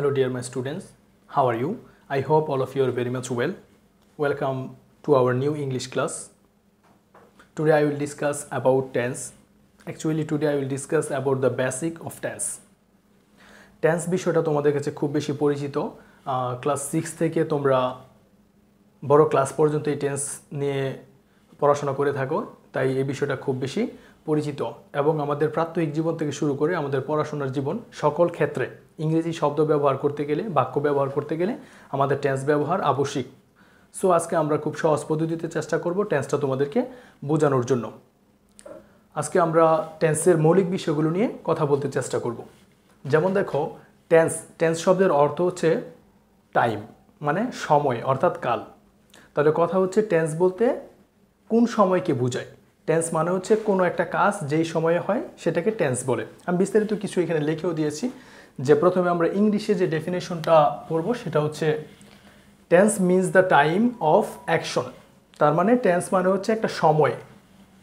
Hello dear my students, how are you? I hope all of you are very much well. Welcome to our new English class. Today I will discuss about tense. Actually today I will discuss about the basic of tense. Tense বিষয়টা তোমাদের কাছে খুব বেশি পরিচিত class six থেকে তোমরা বড় class পর্যন্ত এই টেন্স নিয়ে পড়াশোনা করে থাকো তাই এই বিষয়টা খুব বেশি পরিচিত এবং আমাদের প্রাত্যহিক জীবন থেকে শুরু করে আমাদের পড়াশোনার জীবন সকল ক্ষেত্রে ইংরেজি শব্দ ব্যবহার করতে গেলে বাক্য ব্যবহার করতে গেলে আমাদের টেন্স ব্যবহার আবশ্যিক সো আজকে আমরা খুব সহজ পদ্ধতিতে চেষ্টা করব টেন্সটা তোমাদেরকে বোঝানোর জন্য আজকে আমরা টেন্সের মৌলিক বিষয়গুলো নিয়ে কথা বলতে চেষ্টা করব যেমন দেখো টেন্স টেন্স শব্দের অর্থ হচ্ছে টাইম মানে সময় অর্থাৎ কাল তাহলে কথা হচ্ছে টেন্স বলতে কোন সময়কে বোঝায় টেন্স মানে হচ্ছে কোনো একটা কাজ যেই সময়ে হয় সেটাকে টেন্স বলে আমি বিস্তারিত কিছু এখানে লিখেও দিয়েছি যে প্রথমে আমরা ইংলিশে যে ডেফিনেশনটা পড়ব সেটা হচ্ছে tense means the time of action তার মানে টেন্স মানে হচ্ছে একটা সময়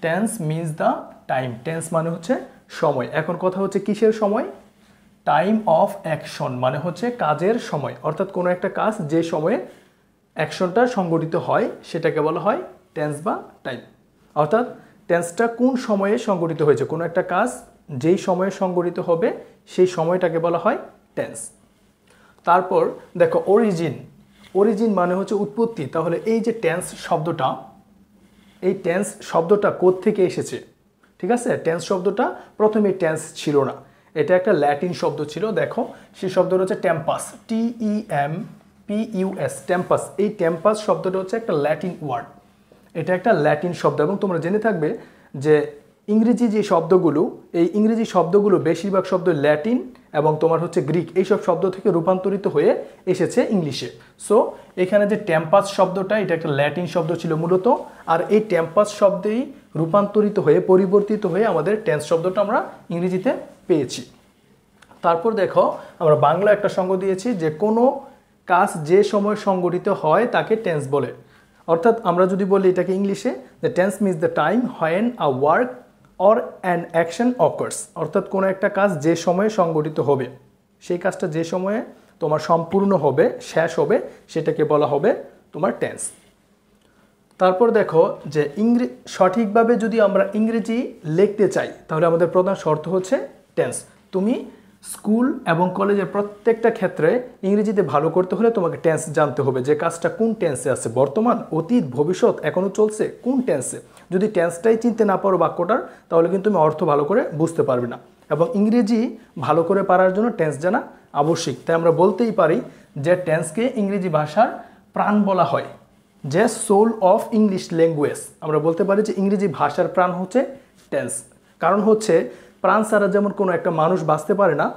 tense means the time tense মানে হচ্ছে সময় এখন কথা হচ্ছে কিসের সময় টাইম অফ অ্যাকশন মানে হচ্ছে কাজের সময় অর্থাৎ কোনো একটা কাজ যে সময়ে অ্যাকশনটা সংগঠিত হয় সেটাকে বলা হয় টেন্স বা টাইম অর্থাৎ টেন্সটা কোন সময়ে সংগঠিত হয়েছে কোনো একটা কাজ যেই সময়ে সংগঠিত হবে সেই সময়টাকে বলা হয় টেন্স তারপর দেখো অরিজিন অরিজিন মানে হচ্ছে উৎপত্তি তাহলে এই যে টেন্স শব্দটা এই টেন্স শব্দটা থেকে এসেছে ঠিক আছে টেন্স শব্দটা প্রথমে টেন্স ছিল না এটা একটা ল্যাটিন শব্দ ছিল দেখো সেই শব্দটা হচ্ছে tempus T E M P টেম্পাস এই টেম্পাস শব্দটা হচ্ছে একটা ল্যাটিন ওয়ার্ড এটা একটা ল্যাটিন শব্দ এবং তোমরা জেনে থাকবে যে ইংরেজি যে শব্দগুলো এই ইংরেজি শব্দগুলো বেশিরভাগ শব্দ ল্যাটিন এবং তোমার হচ্ছে গ্রিক এইসব শব্দ থেকে রূপান্তরিত হয়ে এসেছে ইংলিশে সো এখানে যে ট্যাম্পাস শব্দটা এটা একটা ল্যাটিন শব্দ ছিল মূলত আর এই ট্যাম্পাস শব্দেই রূপান্তরিত হয়ে পরিবর্তিত হয়ে আমাদের টেন্স শব্দটা আমরা ইংরেজিতে পেয়েছি তারপর দেখো আমরা বাংলা একটা সঙ্গ দিয়েছি যে কোনো কাজ যে সময় সংগঠিত হয় তাকে টেন্স বলে অর্থাৎ আমরা যদি বলি এটাকে ইংলিশে the tense means the time when a work or an action occurs অর্থাৎ কোনো একটা কাজ যে সময়ে সংগঠিত হবে সেই কাজটা যে সময়ে তোমার সম্পূর্ণ হবে শেষ হবে সেটাকে বলা হবে তোমার টেন্স তারপর দেখো যে ইংরে সঠিকভাবে যদি আমরা ইংরেজি লিখতে চাই তাহলে আমাদের প্রধান শর্ত হচ্ছে টেন্স তুমি স্কুল এবং কলেজের প্রত্যেকটা ক্ষেত্রে ইংরেজিতে ভালো করতে হলে তোমাকে টেন্স জানতে হবে যে কাজটা কোন টেন্সে আছে বর্তমান অতীত ভবিষ্যৎ এখনও চলছে কোন টেন্সে যদি টেন্সটাই চিনতে না পারো বাক্যটার তাহলে কিন্তু তুমি অর্থ ভালো করে বুঝতে পারবে না এবং ইংরেজি ভালো করে পারার জন্য টেন্স জানা আবশ্যিক তাই আমরা বলতেই পারি যে টেন্সকে ইংরেজি ভাষার প্রাণ বলা হয় যে সোল অফ ইংলিশ ল্যাঙ্গুয়েজ আমরা বলতে পারি যে ইংরেজি ভাষার প্রাণ হচ্ছে টেন্স কারণ হচ্ছে প্রাণ ছাড়া যেমন কোনো একটা মানুষ বাঁচতে পারে না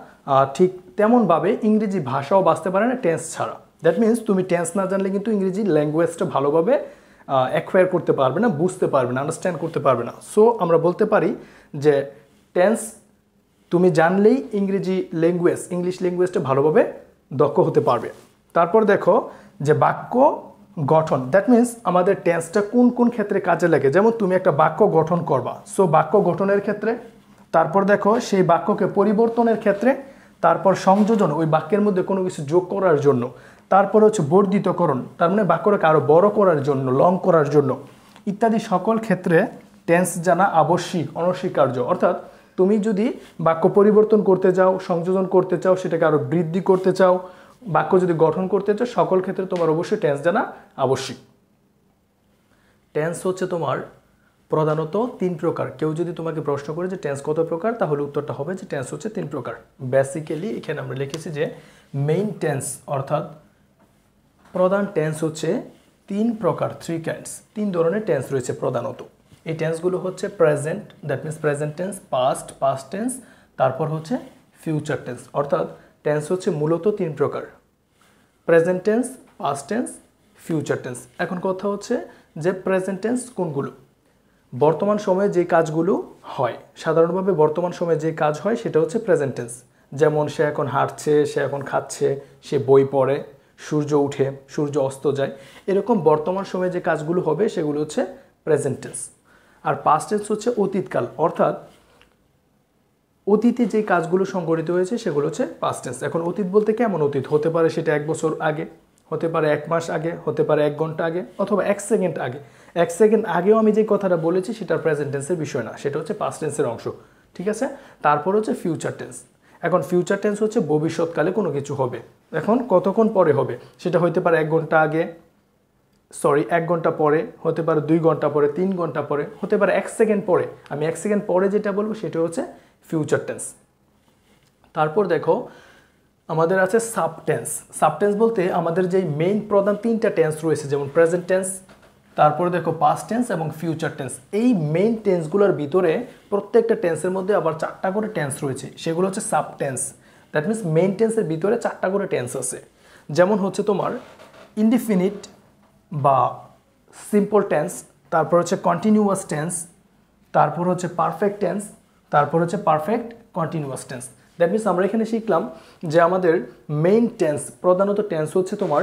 ঠিক তেমনভাবে ইংরেজি ভাষাও বাঁচতে পারে না টেন্স ছাড়া দ্যাট মিন্স তুমি টেন্স না জানলে কিন্তু ইংরেজি ল্যাঙ্গুয়েজটা ভালোভাবে অ্যাকোয়ার করতে পারবে না বুঝতে পারবে না আন্ডারস্ট্যান্ড করতে পারবে না সো আমরা বলতে পারি যে টেন্স তুমি জানলেই ইংরেজি ল্যাঙ্গুয়েজ ইংলিশ ল্যাঙ্গুয়েজটা ভালোভাবে দক্ষ হতে পারবে তারপর দেখো যে বাক্য গঠন দ্যাট মিন্স আমাদের টেন্সটা কোন কোন ক্ষেত্রে কাজে লাগে যেমন তুমি একটা বাক্য গঠন করবা সো বাক্য গঠনের ক্ষেত্রে তারপর দেখো সেই বাক্যকে পরিবর্তনের ক্ষেত্রে তারপর সংযোজন ওই বাক্যের মধ্যে কোনো কিছু যোগ করার জন্য তারপর হচ্ছে বর্ধিতকরণ তার মানে বাক্যটাকে আরও বড় করার জন্য লং করার জন্য ইত্যাদি সকল ক্ষেত্রে টেন্স জানা আবশ্যিক অনস্বীকার্য অর্থাৎ তুমি যদি বাক্য পরিবর্তন করতে চাও সংযোজন করতে চাও সেটাকে আরও বৃদ্ধি করতে চাও বাক্য যদি গঠন করতে চাও সকল ক্ষেত্রে তোমার অবশ্যই টেন্স জানা আবশ্যিক টেন্স হচ্ছে তোমার প্রধানত তিন প্রকার কেউ যদি তোমাকে প্রশ্ন করে যে টেন্স কত প্রকার তাহলে উত্তরটা হবে যে টেন্স হচ্ছে তিন প্রকার বেসিক্যালি এখানে আমরা লিখেছি যে মেইন টেন্স অর্থাৎ প্রধান টেন্স হচ্ছে তিন প্রকার থ্রি কাইন্ডস তিন ধরনের টেন্স রয়েছে প্রধানত এই টেন্সগুলো হচ্ছে present that means present tense past past tense তারপর হচ্ছে ফিউচার টেন্স অর্থাৎ টেন্স হচ্ছে মূলত তিন প্রকার present tense past tense future tense এখন কথা হচ্ছে যে প্রেজেন্ট টেন্স কোনগুলো বর্তমান সময়ে যে কাজগুলো হয় সাধারণভাবে বর্তমান সময়ে যে কাজ হয় সেটা হচ্ছে প্রেজেন্টেন্স যেমন সে এখন হাঁটছে সে এখন খাচ্ছে সে বই পড়ে সূর্য উঠে সূর্য অস্ত যায় এরকম বর্তমান সময়ে যে কাজগুলো হবে সেগুলো হচ্ছে প্রেজেন্টেন্স আর পাস্টেন্স হচ্ছে অতীতকাল অর্থাৎ অতীতে যে কাজগুলো সংগঠিত হয়েছে সেগুলো হচ্ছে পাস্টেন্স এখন অতীত বলতে কেমন অতীত হতে পারে সেটা এক বছর আগে হতে পারে এক মাস আগে হতে পারে এক ঘন্টা আগে অথবা এক সেকেন্ড আগে এক সেকেন্ড আগেও আমি যে কথাটা বলেছি সেটা প্রেজেন্ট টেন্সের বিষয় না সেটা হচ্ছে পাস্ট টেন্সের অংশ ঠিক আছে তারপর হচ্ছে ফিউচার টেন্স এখন ফিউচার টেন্স হচ্ছে ভবিষ্যৎকালে কোনো কিছু হবে এখন কতক্ষণ পরে হবে সেটা হইতে পারে এক ঘন্টা আগে সরি এক ঘন্টা পরে হতে পারে দুই ঘন্টা পরে তিন ঘন্টা পরে হতে পারে এক সেকেন্ড পরে আমি এক সেকেন্ড পরে যেটা বলবো সেটা হচ্ছে ফিউচার টেন্স তারপর দেখো আমাদের আছে সাবটেন্স সাবটেন্স বলতে আমাদের যে মেইন প্রধান তিনটা টেন্স রয়েছে যেমন প্রেজেন্ট টেন্স তারপরে দেখো পাস্ট টেন্স এবং ফিউচার টেন্স এই মেইন টেন্সগুলোর ভিতরে প্রত্যেকটা টেন্সের মধ্যে আবার চারটা করে টেন্স রয়েছে সেগুলো হচ্ছে sub tense that means main টেন্সের ভিতরে চারটা করে টেন্স আছে যেমন হচ্ছে তোমার ইনডিফিনিট বা সিম্পল টেন্স তারপর হচ্ছে কন্টিনিউয়াস টেন্স তারপর হচ্ছে পারফেক্ট টেন্স তারপর হচ্ছে perfect continuous tense that means আমরা এখানে শিখলাম যে আমাদের মেইন টেন্স প্রধানত টেন্স হচ্ছে তোমার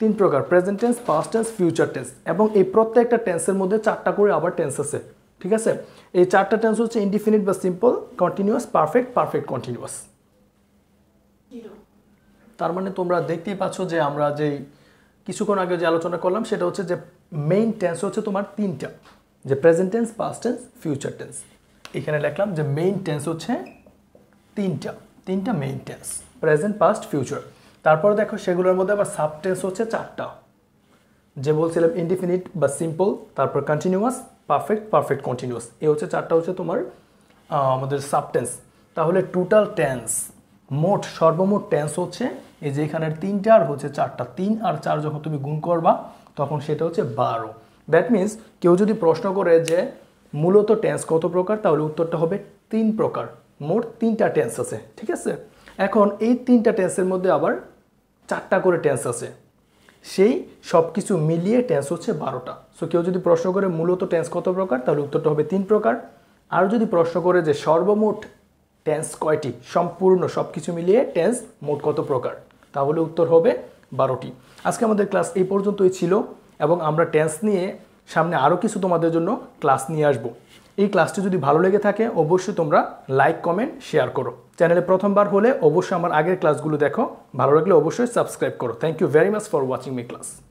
তিন প্রকার present tense past tense future tense এবং এই প্রত্যেকটা টেন্সের মধ্যে চারটা করে আবার টেন্স আছে ঠিক আছে এই চারটা টেন্স হচ্ছে ইনডিফিনিট বা simple continuous perfect perfect continuous তার মানে তোমরা দেখতেই পাচ্ছ যে আমরা যেই কিছুক্ষণ আগে যে আলোচনা করলাম সেটা হচ্ছে যে মেইন টেন্স হচ্ছে তোমার তিনটা যে present tense past tense future tense এখানে লিখলাম যে মেইন টেন্স হচ্ছে তিনটা তিনটা main tense present past future তারপর দেখো সেগুলোর মধ্যে আবার সাবটেন্স হচ্ছে চারটা যে বলছিলাম ইনডিফিনিট বা সিম্পল তারপর কন্টিনিউয়াস পারফেক্ট পারফেক্ট কন্টিনিউয়াস এ হচ্ছে চারটা হচ্ছে তোমার আমাদের সাবটেন্স তাহলে টোটাল টেন্স মোট সর্বমোট টেন্স হচ্ছে এই যে এখানের তিনটা আর হচ্ছে চারটা তিন আর চার যখন তুমি গুণ করবা তখন সেটা হচ্ছে বারো দ্যাট মিন্স কেউ যদি প্রশ্ন করে যে মূলত টেন্স কত প্রকার তাহলে উত্তরটা হবে তিন প্রকার মোট তিনটা টেন্স আছে ঠিক আছে এখন এই তিনটা টেন্সের মধ্যে আবার চারটা করে টেন্স আছে সেই সব কিছু মিলিয়ে টেন্স হচ্ছে বারোটা সো কেউ যদি প্রশ্ন করে মূলত টেন্স কত প্রকার তাহলে উত্তরটা হবে তিন প্রকার আর যদি প্রশ্ন করে যে সর্বমোট টেন্স কয়টি সম্পূর্ণ সব কিছু মিলিয়ে টেন্স মোট কত প্রকার তাহলে উত্তর হবে বারোটি আজকে আমাদের ক্লাস এই পর্যন্তই ছিল এবং আমরা টেন্স নিয়ে সামনে আরও কিছু তোমাদের জন্য ক্লাস নিয়ে আসবো এই ক্লাসটি যদি ভালো লেগে থাকে অবশ্যই তোমরা লাইক কমেন্ট শেয়ার করো চ্যানেলে প্রথমবার হলে অবশ্যই আমার আগের ক্লাসগুলো দেখো ভালো লাগলে অবশ্যই সাবস্ক্রাইব করো thank you very much for watching my class